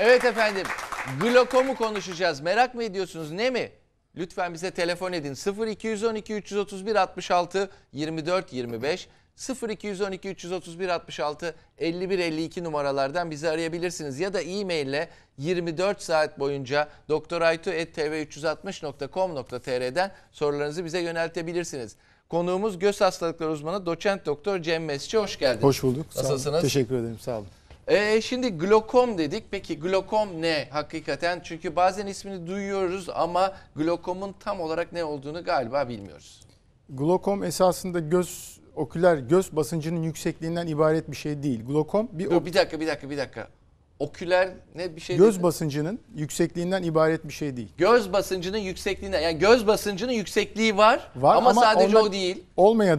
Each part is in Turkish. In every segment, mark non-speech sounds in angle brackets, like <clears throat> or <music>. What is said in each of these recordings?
Evet efendim. Glokomu konuşacağız. Merak mı ediyorsunuz? Ne mi? Lütfen bize telefon edin. 0212 331 66 24 25 0212 331 66 51 52 numaralardan bizi arayabilirsiniz ya da e-mail 24 saat boyunca doktoraytu.tv360.com.tr'den sorularınızı bize yöneltebilirsiniz. Konuğumuz göz hastalıkları uzmanı doçent doktor Cem Mesçi. Hoş geldiniz. Hoş bulduk. Nasılsınız? Sağ olun. Teşekkür ederim. Sağ olun. E, şimdi glokom dedik. Peki glokom ne hakikaten? Çünkü bazen ismini duyuyoruz ama glokomun tam olarak ne olduğunu galiba bilmiyoruz. Glokom esasında göz oküler göz basıncının yüksekliğinden ibaret bir şey değil. Glokom bir Dur, bir dakika bir dakika bir dakika oküler ne bir şey Göz dedi. basıncının yüksekliğinden ibaret bir şey değil. Göz basıncının yüksekliğinden yani göz basıncının yüksekliği var, var ama, ama sadece o değil. Olmaya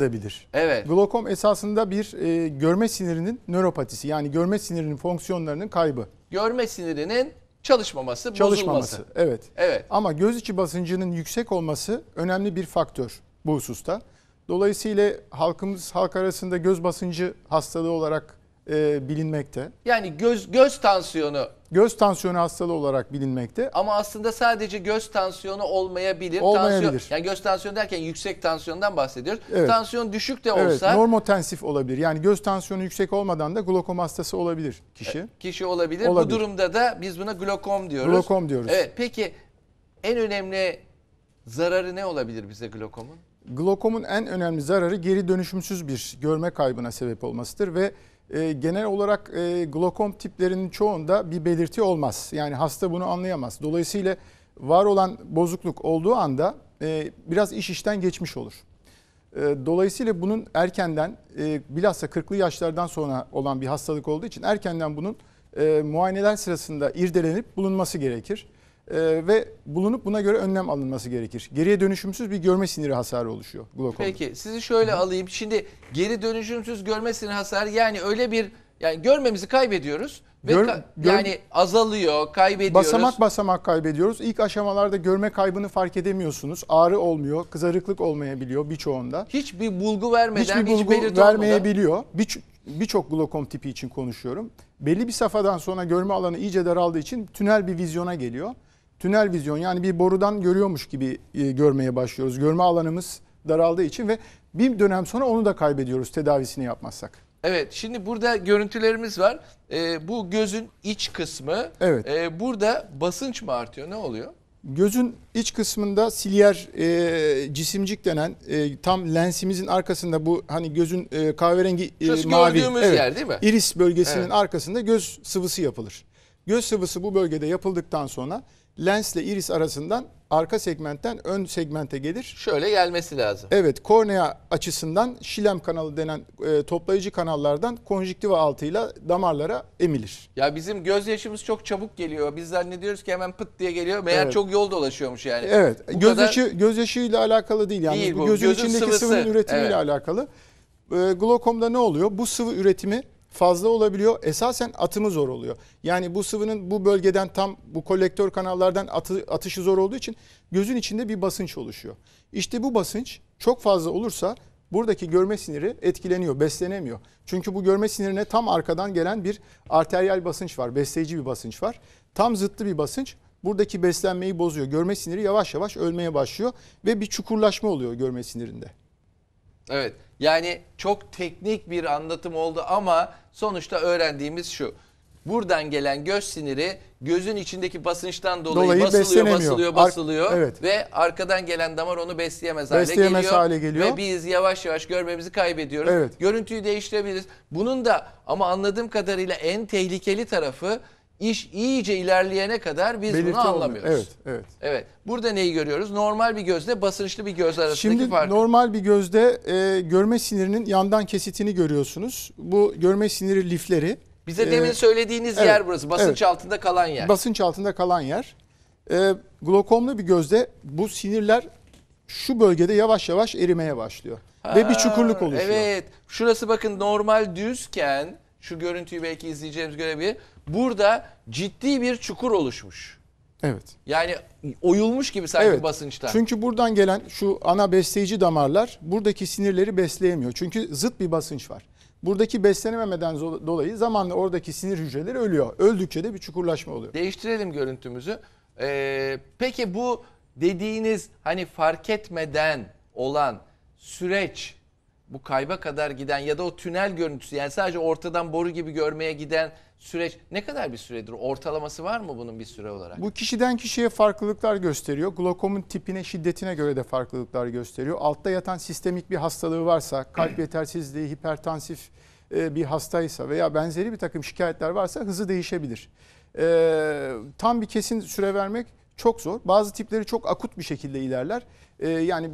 Evet. Glokom esasında bir e, görme sinirinin nöropatisi yani görme sinirinin fonksiyonlarının kaybı. Görme sinirinin çalışmaması, çalışmaması. bozulması. Evet. Evet. Ama göz içi basıncının yüksek olması önemli bir faktör bu hususta. Dolayısıyla halkımız halk arasında göz basıncı hastalığı olarak e, bilinmekte. Yani göz göz tansiyonu Göz tansiyonu hastalığı olarak bilinmekte. ama aslında sadece göz tansiyonu olmayabilir. Olmayabilir. Tansiyon, yani göz tansiyonu derken yüksek tansiyondan bahsediyoruz. Evet. Tansiyon düşük de olsa. Evet, normotensif olabilir. Yani göz tansiyonu yüksek olmadan da glokom hastası olabilir kişi. E, kişi olabilir. Bu durumda da biz buna glokom diyoruz. Glokom diyoruz. Evet. Peki en önemli zararı ne olabilir bize glokomun? Glokomun en önemli zararı geri dönüşümsüz bir görme kaybına sebep olmasıdır ve e, genel olarak e, glokom tiplerinin çoğunda bir belirti olmaz. Yani hasta bunu anlayamaz. Dolayısıyla var olan bozukluk olduğu anda e, biraz iş işten geçmiş olur. E, dolayısıyla bunun erkenden e, bilhassa 40'lı yaşlardan sonra olan bir hastalık olduğu için erkenden bunun e, muayeneler sırasında irdelenip bulunması gerekir. Ee, ve bulunup buna göre önlem alınması gerekir. Geriye dönüşümsüz bir görme siniri hasarı oluşuyor glokomda. Peki sizi şöyle alayım. Şimdi geri dönüşümsüz görme siniri hasarı yani öyle bir yani görmemizi kaybediyoruz ve gör, ka- gör, yani azalıyor, kaybediyoruz. Basamak basamak kaybediyoruz. İlk aşamalarda görme kaybını fark edemiyorsunuz. Ağrı olmuyor, kızarıklık olmayabiliyor birçoğunda. Hiçbir bulgu vermeden, hiçbir bulgu hiç vermeyebiliyor. Bir, birçok glokom tipi için konuşuyorum. Belli bir safhadan sonra görme alanı iyice daraldığı için tünel bir vizyona geliyor tünel vizyon yani bir borudan görüyormuş gibi e, görmeye başlıyoruz. Görme alanımız daraldığı için ve bir dönem sonra onu da kaybediyoruz tedavisini yapmazsak. Evet şimdi burada görüntülerimiz var. Ee, bu gözün iç kısmı. Evet. Ee, burada basınç mı artıyor ne oluyor? Gözün iç kısmında siliyer e, cisimcik denen e, tam lensimizin arkasında bu hani gözün e, kahverengi e, mavi gördüğümüz evet, yer değil mi? iris bölgesinin Evet. arkasında göz sıvısı yapılır. Göz sıvısı bu bölgede yapıldıktan sonra lensle iris arasından arka segmentten ön segmente gelir. Şöyle gelmesi lazım. Evet kornea açısından şilem kanalı denen e, toplayıcı kanallardan konjüktiva altıyla damarlara emilir. Ya bizim gözyaşımız çok çabuk geliyor. Biz zannediyoruz ki hemen pıt diye geliyor. Meğer evet. çok yol dolaşıyormuş yani. Evet. Bu gözyaşı kadar... gözyaşıyla alakalı değil yani. Değil bu. Gözün, gözün içindeki sıvısı. sıvının üretimiyle evet. alakalı. E, glokomda ne oluyor? Bu sıvı üretimi fazla olabiliyor. Esasen atımı zor oluyor. Yani bu sıvının bu bölgeden tam bu kolektör kanallardan atı, atışı zor olduğu için gözün içinde bir basınç oluşuyor. İşte bu basınç çok fazla olursa buradaki görme siniri etkileniyor, beslenemiyor. Çünkü bu görme sinirine tam arkadan gelen bir arteriyel basınç var, besleyici bir basınç var. Tam zıttı bir basınç buradaki beslenmeyi bozuyor. Görme siniri yavaş yavaş ölmeye başlıyor ve bir çukurlaşma oluyor görme sinirinde. Evet. Yani çok teknik bir anlatım oldu ama sonuçta öğrendiğimiz şu. Buradan gelen göz siniri gözün içindeki basınçtan dolayı, Dolayı basılıyor, beslenemiyor. basılıyor, Ar- basılıyor evet. ve arkadan gelen damar onu besleyemez, Besleyemez hale, geliyor. hale geliyor. ve biz yavaş yavaş görmemizi kaybediyoruz. Evet. Görüntüyü değiştirebiliriz. Bunun da ama anladığım kadarıyla en tehlikeli tarafı iş iyice ilerleyene kadar biz Belirti bunu anlamıyoruz. Evet, evet. Evet. Burada neyi görüyoruz? Normal bir gözle basınçlı bir göz arasındaki Şimdi farkı. Şimdi normal bir gözde e, görme sinirinin yandan kesitini görüyorsunuz. Bu görme siniri lifleri. Bize e, demin söylediğiniz evet, yer burası. Basınç evet. altında kalan yer. Basınç altında kalan yer. E, glokomlu bir gözde bu sinirler şu bölgede yavaş yavaş erimeye başlıyor. Ha, Ve bir çukurluk oluşuyor. Evet. Şurası bakın normal düzken şu görüntüyü belki izleyeceğimiz görebilir burada ciddi bir çukur oluşmuş. Evet. Yani oyulmuş gibi sanki evet. basınçta. Çünkü buradan gelen şu ana besleyici damarlar buradaki sinirleri besleyemiyor. Çünkü zıt bir basınç var. Buradaki beslenememeden dolayı zamanla oradaki sinir hücreleri ölüyor. Öldükçe de bir çukurlaşma oluyor. Değiştirelim görüntümüzü. Ee, peki bu dediğiniz hani fark etmeden olan süreç bu kayba kadar giden ya da o tünel görüntüsü yani sadece ortadan boru gibi görmeye giden süreç ne kadar bir süredir? Ortalaması var mı bunun bir süre olarak? Bu kişiden kişiye farklılıklar gösteriyor. Glokomun tipine, şiddetine göre de farklılıklar gösteriyor. Altta yatan sistemik bir hastalığı varsa, kalp <clears throat> yetersizliği, hipertansif e, bir hastaysa veya benzeri bir takım şikayetler varsa hızı değişebilir. E, tam bir kesin süre vermek çok zor. Bazı tipleri çok akut bir şekilde ilerler e, yani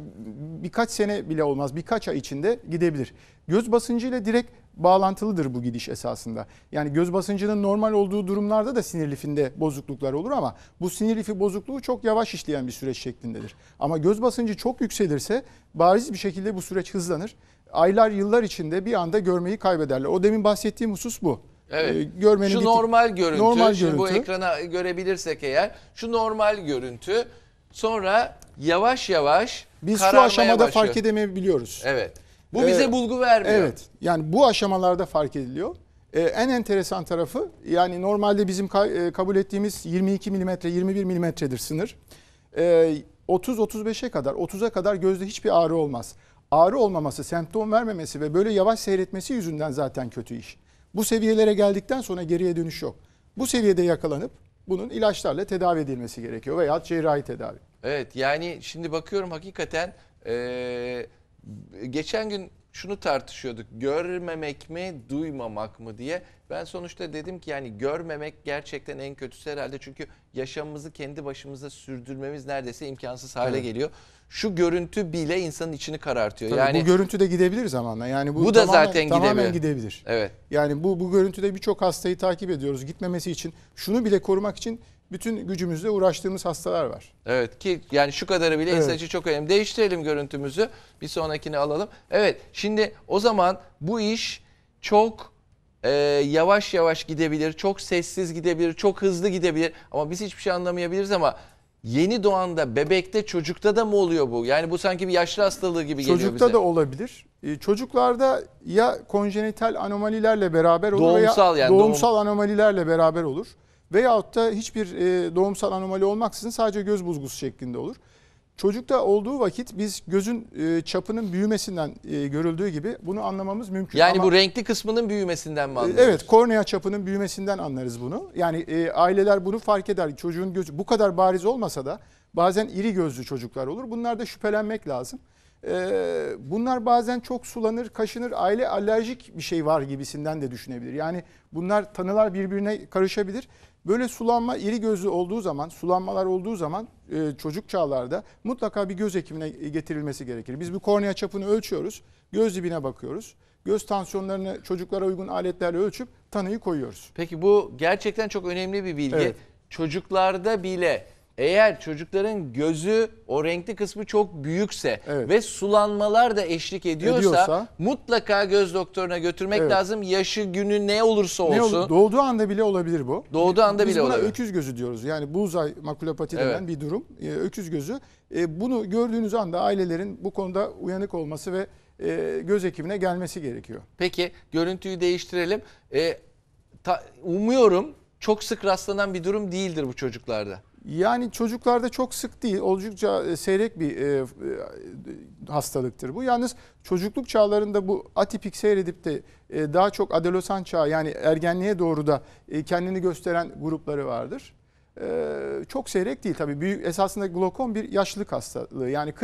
birkaç sene bile olmaz birkaç ay içinde gidebilir. Göz basıncı ile direkt bağlantılıdır bu gidiş esasında. Yani göz basıncının normal olduğu durumlarda da sinir lifinde bozukluklar olur ama bu sinir lifi bozukluğu çok yavaş işleyen bir süreç şeklindedir. Ama göz basıncı çok yükselirse bariz bir şekilde bu süreç hızlanır. Aylar yıllar içinde bir anda görmeyi kaybederler. O demin bahsettiğim husus bu. Evet. Ee, görmenin şu normal görüntü. Normal görüntü. bu ekrana görebilirsek eğer şu normal görüntü Sonra yavaş yavaş Biz şu aşamada başlıyor. fark edemeyebiliyoruz. Evet. Bu bize ee, bulgu vermiyor. Evet. Yani bu aşamalarda fark ediliyor. Ee, en enteresan tarafı yani normalde bizim ka- e, kabul ettiğimiz 22 milimetre 21 milimetredir sınır. Ee, 30-35'e kadar 30'a kadar gözde hiçbir ağrı olmaz. Ağrı olmaması, semptom vermemesi ve böyle yavaş seyretmesi yüzünden zaten kötü iş. Bu seviyelere geldikten sonra geriye dönüş yok. Bu seviyede yakalanıp bunun ilaçlarla tedavi edilmesi gerekiyor veya cerrahi tedavi. Evet yani şimdi bakıyorum hakikaten e, geçen gün şunu tartışıyorduk. Görmemek mi, duymamak mı diye. Ben sonuçta dedim ki yani görmemek gerçekten en kötüsü herhalde. Çünkü yaşamımızı kendi başımıza sürdürmemiz neredeyse imkansız hale evet. geliyor şu görüntü bile insanın içini karartıyor. Tabii yani bu görüntü de gidebilir zamanla. Yani bu, bu da tamamen, zaten tamamen gidebilir. gidebilir. Evet. Yani bu bu görüntüde birçok hastayı takip ediyoruz. Gitmemesi için şunu bile korumak için bütün gücümüzle uğraştığımız hastalar var. Evet ki yani şu kadarı bile evet. insan için çok önemli. Değiştirelim görüntümüzü. Bir sonrakini alalım. Evet şimdi o zaman bu iş çok e, yavaş yavaş gidebilir. Çok sessiz gidebilir. Çok hızlı gidebilir. Ama biz hiçbir şey anlamayabiliriz ama yeni doğanda, bebekte, çocukta da mı oluyor bu? Yani bu sanki bir yaşlı hastalığı gibi geliyor Çocukta bize. Çocukta da olabilir. Ee, çocuklarda ya konjenital anomalilerle beraber olur doğumsal veya yani, doğumsal doğum... anomalilerle beraber olur. Veyahut da hiçbir e, doğumsal anomali olmaksızın sadece göz buzgusu şeklinde olur. Çocukta olduğu vakit biz gözün e, çapının büyümesinden e, görüldüğü gibi bunu anlamamız mümkün. Yani Ama, bu renkli kısmının büyümesinden mi e, anlarız? Evet kornea çapının büyümesinden anlarız bunu. Yani aileler bunu fark eder. Çocuğun gözü bu kadar bariz olmasa da bazen iri gözlü çocuklar olur. Bunlar da şüphelenmek lazım. Ee, bunlar bazen çok sulanır, kaşınır, aile alerjik bir şey var gibisinden de düşünebilir. Yani bunlar tanılar birbirine karışabilir. Böyle sulanma iri gözlü olduğu zaman, sulanmalar olduğu zaman e, çocuk çağlarda mutlaka bir göz hekimine getirilmesi gerekir. Biz bu kornea çapını ölçüyoruz, göz dibine bakıyoruz. Göz tansiyonlarını çocuklara uygun aletlerle ölçüp tanıyı koyuyoruz. Peki bu gerçekten çok önemli bir bilgi. Evet. Çocuklarda bile eğer çocukların gözü o renkli kısmı çok büyükse Evet. ve sulanmalar da eşlik ediyorsa, Ediyorsa- mutlaka göz doktoruna götürmek Evet. lazım. Yaşı günü ne olursa Ne olur- doğduğu anda bile olabilir bu. Doğduğu anda Biz bile buna öküz gözü diyoruz. Yani bu buğzay makulopati denen Evet. bir durum. Ee, öküz gözü. Ee, bunu gördüğünüz anda ailelerin bu konuda uyanık olması ve e, göz hekimine gelmesi gerekiyor. Peki görüntüyü değiştirelim. Ee, ta- umuyorum çok sık rastlanan bir durum değildir bu çocuklarda. Yani çocuklarda çok sık değil, oldukça e, seyrek bir e, e hastalıktır bu. Yalnız çocukluk çağlarında bu atipik seyredip de e, daha çok adolesan çağı yani ergenliğe doğru da e, kendini gösteren grupları vardır. E, çok seyrek değil tabii. Büyük, esasında glokom bir yaşlılık hastalığı. Yani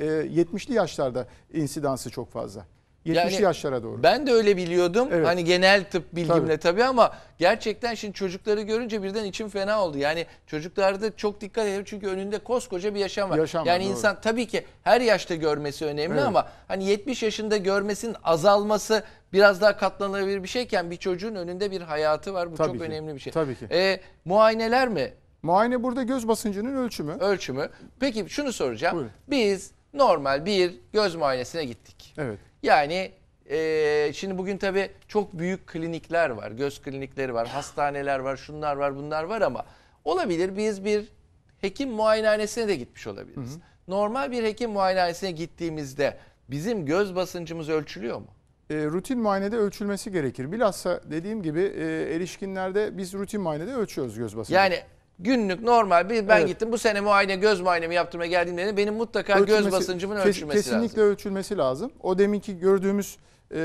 40-70'li e, yaşlarda insidansı çok fazla. 70 yani, yaşlara doğru. Ben de öyle biliyordum. Evet. Hani genel tıp bilgimle tabii. tabii ama gerçekten şimdi çocukları görünce birden içim fena oldu. Yani çocuklarda çok dikkat edelim çünkü önünde koskoca bir yaşam var. Yaşam yani doğru. insan tabii ki her yaşta görmesi önemli evet. ama hani 70 yaşında görmesinin azalması biraz daha katlanabilir bir şeyken bir çocuğun önünde bir hayatı var. Bu tabii çok ki. önemli bir şey. Tabii ki. Ee, muayeneler mi? Muayene burada göz basıncının ölçümü. Ölçümü. Peki şunu soracağım. Buyurun. Biz normal bir göz muayenesine gittik. Evet. Yani e, şimdi bugün tabii çok büyük klinikler var. Göz klinikleri var, hastaneler var, şunlar var, bunlar var ama olabilir biz bir hekim muayenehanesine de gitmiş olabiliriz. Hı hı. Normal bir hekim muayenehanesine gittiğimizde bizim göz basıncımız ölçülüyor mu? E, rutin muayenede ölçülmesi gerekir. Bilhassa dediğim gibi e, erişkinlerde biz rutin muayenede ölçüyoruz göz basıncı. Yani Günlük normal bir ben evet. gittim bu sene muayene göz muayenemi yaptırmaya geldiğimde benim mutlaka ölçülmesi, göz basıncımın ölçülmesi kesinlikle lazım. Kesinlikle ölçülmesi lazım. O deminki gördüğümüz e,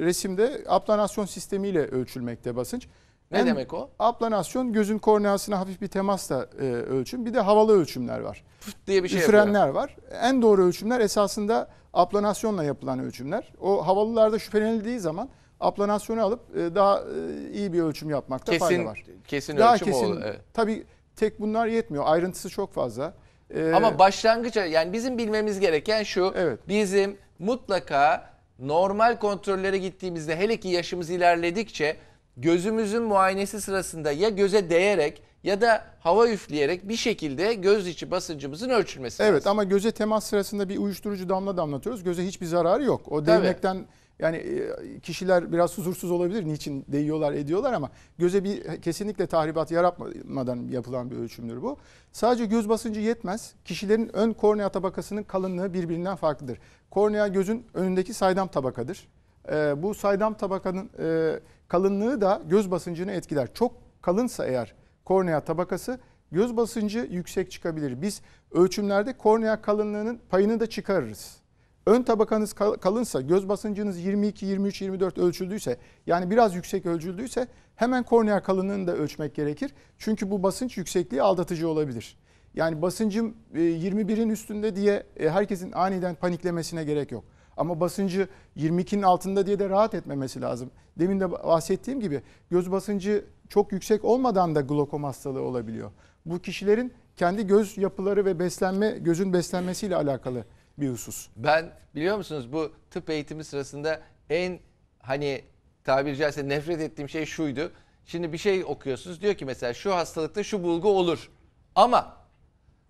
resimde aplanasyon sistemiyle ölçülmekte basınç. Ne Hem demek o? Aplanasyon gözün korneasına hafif bir temasla e, ölçüm. Bir de havalı ölçümler var. Pıf diye bir şey Üfrenler var. En doğru ölçümler esasında aplanasyonla yapılan ölçümler. O havalılarda şüphelenildiği zaman aplanasyonu alıp e, daha e, iyi bir ölçüm yapmakta kesin, fayda var. Kesin daha ölçüm kesin, oldu. Evet. Tabii tek bunlar yetmiyor. Ayrıntısı çok fazla. Ee, Ama başlangıç yani bizim bilmemiz gereken şu. Evet. Bizim mutlaka normal kontrollere gittiğimizde hele ki yaşımız ilerledikçe gözümüzün muayenesi sırasında ya göze değerek ya da hava üfleyerek bir şekilde göz içi basıncımızın ölçülmesi Evet lazım. ama göze temas sırasında bir uyuşturucu damla damlatıyoruz. Göze hiçbir zararı yok. O değmekten yani e, kişiler biraz huzursuz olabilir niçin değiyorlar ediyorlar ama göze bir kesinlikle tahribat yaratmadan yapılan bir ölçümdür bu. Sadece göz basıncı yetmez. Kişilerin ön kornea tabakasının kalınlığı birbirinden farklıdır. Kornea gözün önündeki saydam tabakadır. E, bu saydam tabakanın e, kalınlığı da göz basıncını etkiler. Çok kalınsa eğer kornea tabakası göz basıncı yüksek çıkabilir. Biz ölçümlerde kornea kalınlığının payını da çıkarırız. Ön tabakanız kalınsa, göz basıncınız 22, 23, 24 ölçüldüyse yani biraz yüksek ölçüldüyse hemen kornea kalınlığını da ölçmek gerekir. Çünkü bu basınç yüksekliği aldatıcı olabilir. Yani basıncım 21'in e, üstünde diye e, herkesin aniden paniklemesine gerek yok. Ama basıncı 22'nin altında diye de rahat etmemesi lazım. Demin de bahsettiğim gibi göz basıncı çok yüksek olmadan da glokom hastalığı olabiliyor. Bu kişilerin kendi göz yapıları ve beslenme, gözün beslenmesiyle alakalı bir husus. Ben biliyor musunuz bu tıp eğitimi sırasında en hani tabiri caizse nefret ettiğim şey şuydu. Şimdi bir şey okuyorsunuz diyor ki mesela şu hastalıkta şu bulgu olur. Ama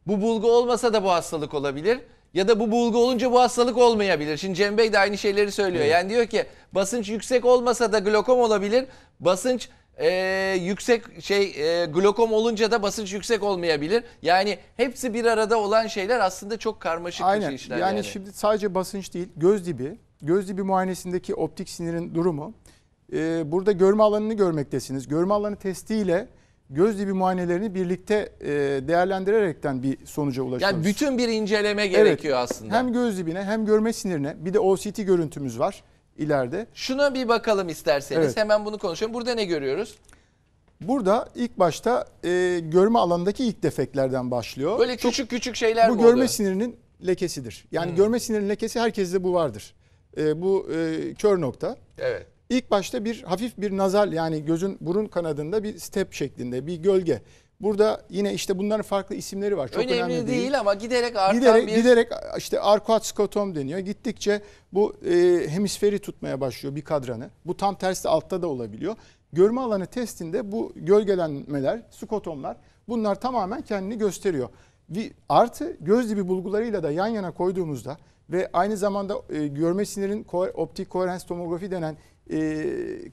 bu bulgu olmasa da bu hastalık olabilir. Ya da bu bulgu olunca bu hastalık olmayabilir. Şimdi Cem Bey de aynı şeyleri söylüyor. Evet. Yani diyor ki basınç yüksek olmasa da glokom olabilir. Basınç e, yüksek şey e, glokom olunca da basınç yüksek olmayabilir. Yani hepsi bir arada olan şeyler aslında çok karmaşık Aynen. işler. Yani, yani şimdi sadece basınç değil göz dibi, göz dibi muayenesindeki optik sinirin durumu. E, burada görme alanını görmektesiniz. Görme alanı testiyle göz dibi muayenelerini birlikte e, değerlendirerekten bir sonuca ulaşıyoruz. Yani bütün bir inceleme gerekiyor evet. aslında. Hem göz dibine hem görme sinirine bir de OCT görüntümüz var ileride. Şuna bir bakalım isterseniz evet. hemen bunu konuşalım. Burada ne görüyoruz? Burada ilk başta e, görme alandaki ilk defeklerden başlıyor. Böyle Çok, küçük küçük şeyler bu mi Bu görme oluyor? sinirinin lekesidir. Yani hmm. görme sinirinin lekesi herkeste bu vardır. E, bu e, kör nokta. Evet. İlk başta bir hafif bir nazal yani gözün burun kanadında bir step şeklinde bir gölge Burada yine işte bunların farklı isimleri var. Çok önemli, önemli değil. değil ama giderek artan giderek, bir... Giderek işte arkuat skotom deniyor. Gittikçe bu e, hemisferi tutmaya başlıyor bir kadranı. Bu tam tersi altta da olabiliyor. Görme alanı testinde bu gölgelenmeler, skotomlar bunlar tamamen kendini gösteriyor. Bir, artı göz dibi bulgularıyla da yan yana koyduğumuzda ve aynı zamanda e, görme sinirin optik koherens tomografi denen e,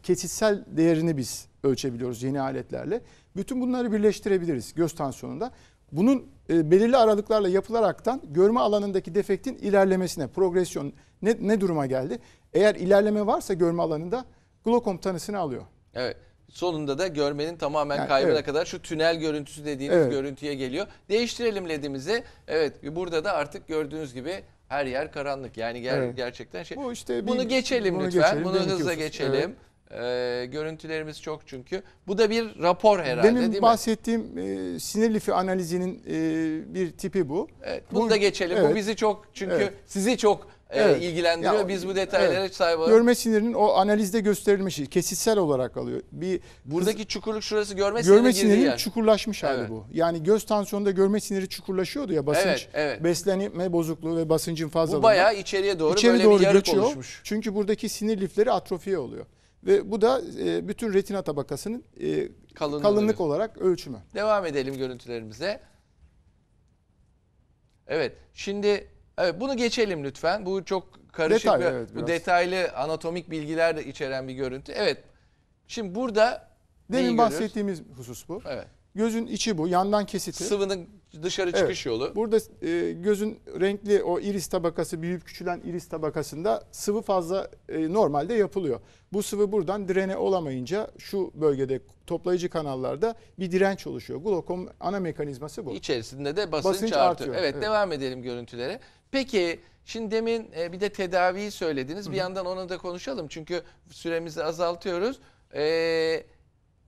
kesitsel değerini biz ölçebiliyoruz yeni aletlerle. Bütün bunları birleştirebiliriz göz tansiyonunda. Bunun e, belirli aralıklarla yapılaraktan görme alanındaki defektin ilerlemesine, progresyon ne, ne duruma geldi? Eğer ilerleme varsa görme alanında glokom tanısını alıyor. Evet. Sonunda da görmenin tamamen yani, kaybına evet. kadar şu tünel görüntüsü dediğiniz evet. görüntüye geliyor. Değiştirelim ledimizi. Evet burada da artık gördüğünüz gibi her yer karanlık. Yani ger evet. gerçekten şey. Bu işte bir, bunu geçelim bunu lütfen. Geçelim, bunu hızla geçelim. Evet. E, görüntülerimiz çok çünkü. Bu da bir rapor herhalde Demin değil mi? bahsettiğim e, sinir lifi analizinin e, bir tipi bu. Evet, bunu bu, da geçelim. Evet. Bu bizi çok çünkü evet. sizi çok e, evet. ilgilendiriyor. Ya, Biz bu detaylara evet. sahip olalım. Görme sinirinin o analizde gösterilmişi kesitsel olarak alıyor. Bir buradaki kız, çukurluk şurası görme, siniri. görme sinirinin yani. çukurlaşmış evet. hali bu. Yani göz tansiyonunda görme siniri çukurlaşıyordu ya basınç, evet, evet. beslenme bozukluğu ve basıncın fazlalığı. Bu bayağı içeriye doğru İçeri böyle doğru bir yarık göçüyor. oluşmuş. Çünkü buradaki sinir lifleri atrofiye oluyor. Ve bu da e, bütün retina tabakasının e, kalınlık, olarak ölçümü. Devam edelim görüntülerimize. Evet şimdi evet, bunu geçelim lütfen. Bu çok karışık detaylı, bir, evet, bu detaylı anatomik bilgiler de içeren bir görüntü. Evet şimdi burada Demin bahsettiğimiz husus bu. Evet. Gözün içi bu, yandan kesiti. Sıvının dışarı çıkış yolu. Burada e, gözün renkli o iris tabakası büyüyüp küçülen iris tabakasında sıvı fazla e, normalde yapılıyor. Bu sıvı buradan direne olamayınca şu bölgede toplayıcı kanallarda bir direnç oluşuyor. Glokom ana mekanizması bu. İçerisinde de basınç, basınç artıyor. artıyor. Evet, evet devam edelim görüntülere. Peki şimdi demin e, bir de tedaviyi söylediniz. Hı -hı. Bir yandan onu da konuşalım çünkü süremizi azaltıyoruz. Eee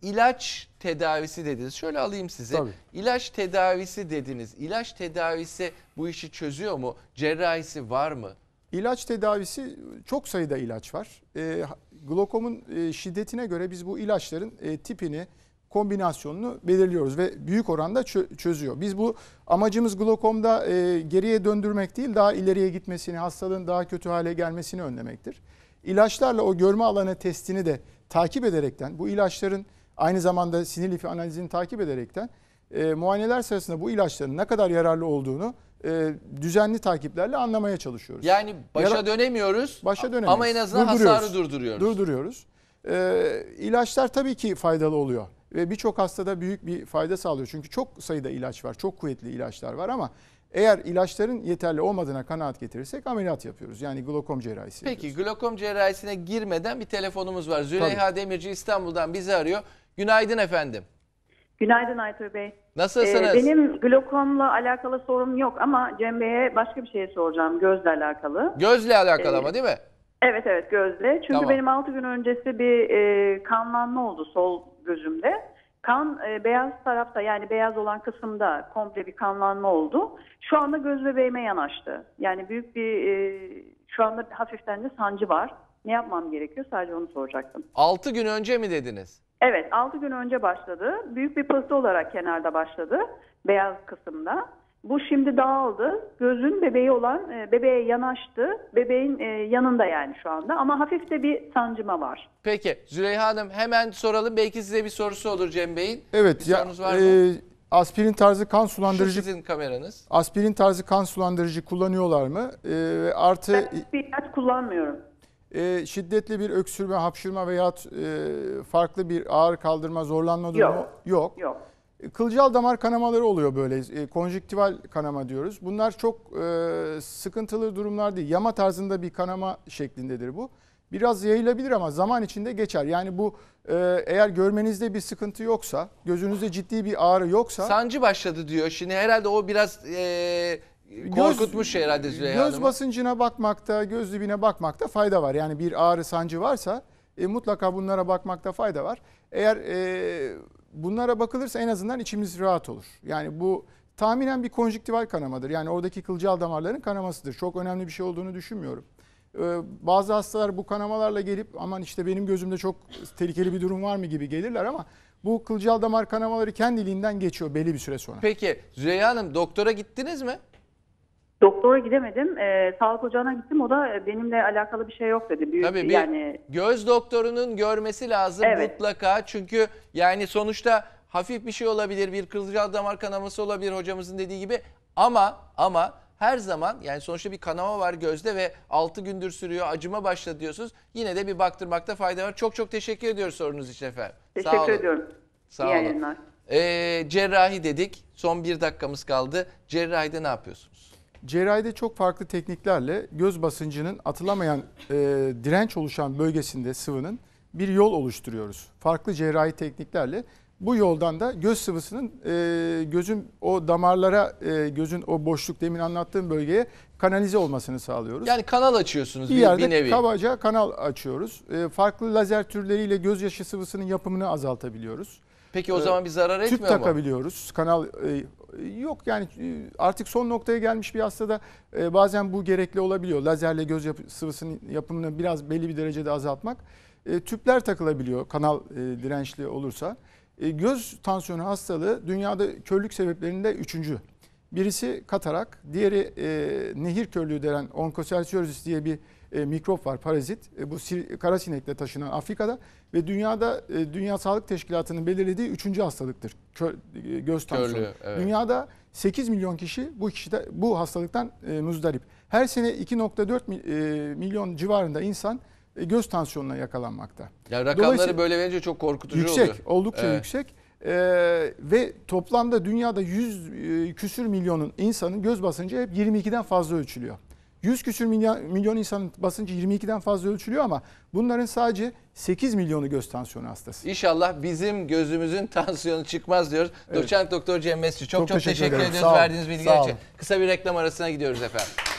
İlaç tedavisi dediniz. Şöyle alayım size. Tabii. İlaç tedavisi dediniz. İlaç tedavisi bu işi çözüyor mu? Cerrahisi var mı? İlaç tedavisi çok sayıda ilaç var. E, glokomun e, şiddetine göre biz bu ilaçların e, tipini, kombinasyonunu belirliyoruz ve büyük oranda çö- çözüyor. Biz bu amacımız glokomda e, geriye döndürmek değil, daha ileriye gitmesini, hastalığın daha kötü hale gelmesini önlemektir. İlaçlarla o görme alanı testini de takip ederekten bu ilaçların Aynı zamanda sinir lifi analizini takip ederekten e, muayeneler sırasında bu ilaçların ne kadar yararlı olduğunu e, düzenli takiplerle anlamaya çalışıyoruz. Yani başa Yara dönemiyoruz başa dönemiyoruz. ama en azından durduruyoruz. hasarı durduruyoruz. Durduruyoruz. E, ilaçlar tabii ki faydalı oluyor ve birçok hastada büyük bir fayda sağlıyor. Çünkü çok sayıda ilaç var, çok kuvvetli ilaçlar var ama eğer ilaçların yeterli olmadığına kanaat getirirsek ameliyat yapıyoruz. Yani glokom cerrahisi Peki yapıyoruz. glokom cerrahisine girmeden bir telefonumuz var. Züleyha Tabii. Demirci İstanbul'dan bizi arıyor. Günaydın efendim. Günaydın Aytur Bey. Nasılsınız? Ee, benim glokomla alakalı sorum yok ama Cem Bey'e başka bir şey soracağım gözle alakalı. Gözle alakalı ee, ama değil mi? Evet evet gözle. Çünkü tamam. benim 6 gün öncesi bir e, kanlanma oldu sol gözümde. Kan e, beyaz tarafta yani beyaz olan kısımda komple bir kanlanma oldu. Şu anda göz bebeğime yanaştı. Yani büyük bir e, şu anda hafiften de sancı var. Ne yapmam gerekiyor sadece onu soracaktım. 6 gün önce mi dediniz? Evet 6 gün önce başladı. Büyük bir pıhtı olarak kenarda başladı. Beyaz kısımda. Bu şimdi dağıldı. Gözün bebeği olan e, bebeğe yanaştı. Bebeğin e, yanında yani şu anda ama hafif de bir sancıma var. Peki Züleyha Hanım hemen soralım. Belki size bir sorusu olur Cem Bey'in. Evet. Bir ya, sorunuz var mı? E, aspirin tarzı kan Şu sulandırıcı sizin kameranız. aspirin tarzı kan sulandırıcı kullanıyorlar mı? E, artı Ben bir ilaç kullanmıyorum e, şiddetli bir öksürme, hapşırma veya e, farklı bir ağır kaldırma, zorlanma durumu yok. Yok. yok. E, kılcal damar kanamaları oluyor böyle, e, konjüktival kanama diyoruz. Bunlar çok e, sıkıntılı durumlar değil. Yama tarzında bir kanama şeklindedir bu. Biraz yayılabilir ama zaman içinde geçer. Yani bu e, eğer görmenizde bir sıkıntı yoksa, gözünüzde ciddi bir ağrı yoksa... Sancı başladı diyor. Şimdi herhalde o biraz e, Korkutmuş göz, herhalde Züleyha Göz Hanım'ı. basıncına bakmakta, göz dibine bakmakta fayda var. Yani bir ağrı sancı varsa e, mutlaka bunlara bakmakta fayda var. Eğer e, bunlara bakılırsa en azından içimiz rahat olur. Yani bu tahminen bir konjüktival kanamadır. Yani oradaki kılcal damarların kanamasıdır. Çok önemli bir şey olduğunu düşünmüyorum. Ee, bazı hastalar bu kanamalarla gelip aman işte benim gözümde çok tehlikeli bir durum var mı gibi gelirler ama bu kılcal damar kanamaları kendiliğinden geçiyor belli bir süre sonra. Peki Züleyha Hanım doktora gittiniz mi? Doktora gidemedim. E, sağlık ocağına gittim. O da e, benimle alakalı bir şey yok dedi. Büyük Tabii bir yani... göz doktorunun görmesi lazım evet. mutlaka. Çünkü yani sonuçta hafif bir şey olabilir. Bir kılcal damar kanaması olabilir hocamızın dediği gibi. Ama ama her zaman yani sonuçta bir kanama var gözde ve 6 gündür sürüyor acıma başladı diyorsunuz. Yine de bir baktırmakta fayda var. Çok çok teşekkür ediyoruz sorunuz için efendim. Teşekkür Sağ olun. ediyorum. Sağ İyi olun. Yayınlar. Ee, cerrahi dedik. Son bir dakikamız kaldı. Cerrahide ne yapıyorsunuz? cerrahide çok farklı tekniklerle göz basıncının atılamayan e, direnç oluşan bölgesinde sıvının bir yol oluşturuyoruz. Farklı cerrahi tekniklerle bu yoldan da göz sıvısının e, gözün o damarlara, e, gözün o boşluk demin anlattığım bölgeye kanalize olmasını sağlıyoruz. Yani kanal açıyorsunuz bir, bir yerde bir nevi. kabaca kanal açıyoruz. E, farlı lazer türleriyle gözyaşı sıvısının yapımını azaltabiliyoruz. Peki o e, zaman bir zarar etmiyor mu? Tüp takabiliyoruz. Kanal e, Yok yani e, artık son noktaya gelmiş bir hastada e, bazen bu gerekli olabiliyor. Lazerle göz yapı, sıvısının yapımını biraz belli bir derecede azaltmak. E, tüpler takılabiliyor kanal dirençli olursa. Göz tansiyonu hastalığı dünyada körlük sebeplerinde üçüncü. Birisi katarak, diğeri nehir körlüğü denen onkosersiyozis diye bir e, mikrop var, parazit. E, bu kara sinekle taşınan Afrika'da ve dünyada e, Dünya Sağlık Teşkilatı'nın belirlediği üçüncü hastalıktır. Kör, e, göz tansiyonu. Evet. Dünyada 8 milyon kişi bu kişide bu hastalıktan e, muzdarip. Her sene 2.4 e, milyon civarında insan e, göz tansiyonuna yakalanmakta. Yani rakamları böyle verince çok korkutucu yüksek, oluyor. Yüksek, oldukça evet. yüksek. Ee, ve toplamda dünyada 100 e, küsür milyonun insanın göz basıncı hep 22'den fazla ölçülüyor. 100 küsür milyon, milyon insanın basıncı 22'den fazla ölçülüyor ama bunların sadece 8 milyonu göz tansiyonu hastası. İnşallah bizim gözümüzün <laughs> tansiyonu çıkmaz diyoruz. Evet. Doçent Doktor Cem Mesci çok çok, çok teşekkür, teşekkür ediyoruz verdiğiniz bilgiler için. Kısa bir reklam arasına gidiyoruz efendim.